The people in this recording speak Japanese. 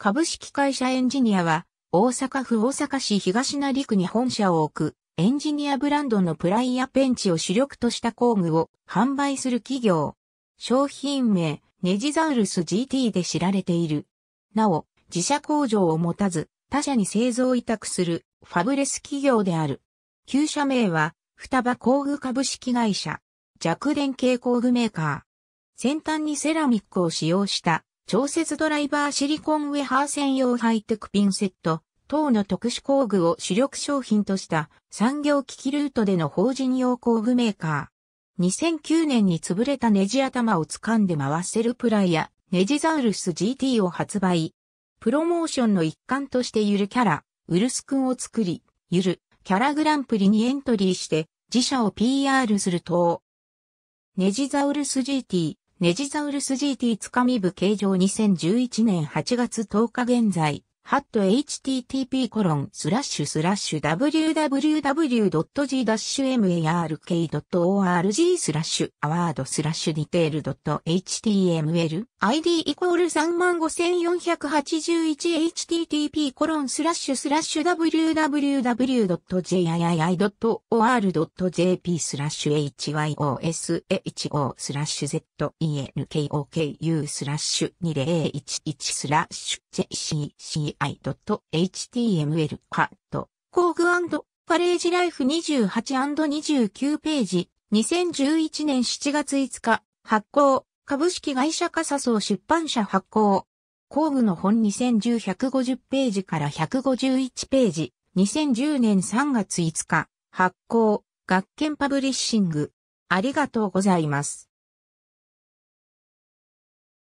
株式会社エンジニアは、大阪府大阪市東成区に本社を置く、エンジニアブランドのプライーペンチを主力とした工具を販売する企業。商品名、ネジザウルス GT で知られている。なお、自社工場を持たず、他社に製造委託する、ファブレス企業である。旧社名は、双葉工具株式会社。弱電系工具メーカー。先端にセラミックを使用した調節ドライバーシリコンウェハー専用ハイテクピンセット等の特殊工具を主力商品とした産業機器ルートでの法人用工具メーカー。2009年に潰れたネジ頭を掴んで回せるプライー。ネジザウルス GT を発売。プロモーションの一環としてゆるキャラ、ウルス君を作り、ゆるキャラグランプリにエントリーして自社を PR する等。ネジザウルス GT ネジザウルス GT つかみ部形状2011年8月10日現在、ハット http コロンスラッシュスラッシュ www.g-mark.org スラッシュアワードスラッシュディテール .html ID イコール 35481http コロンスラッシュスラッシュ www.jiii.or.jp スラッシュ hyosho スラッシュ zenkoku スラッシュ2011スラッシュ jcci.html ハット工具カレージライフ 28&29 ページ2011年7月5日発行株式会社カサソー出版社発行。工具の本2010150ページから151ページ。2010年3月5日。発行。学研パブリッシング。ありがとうございます。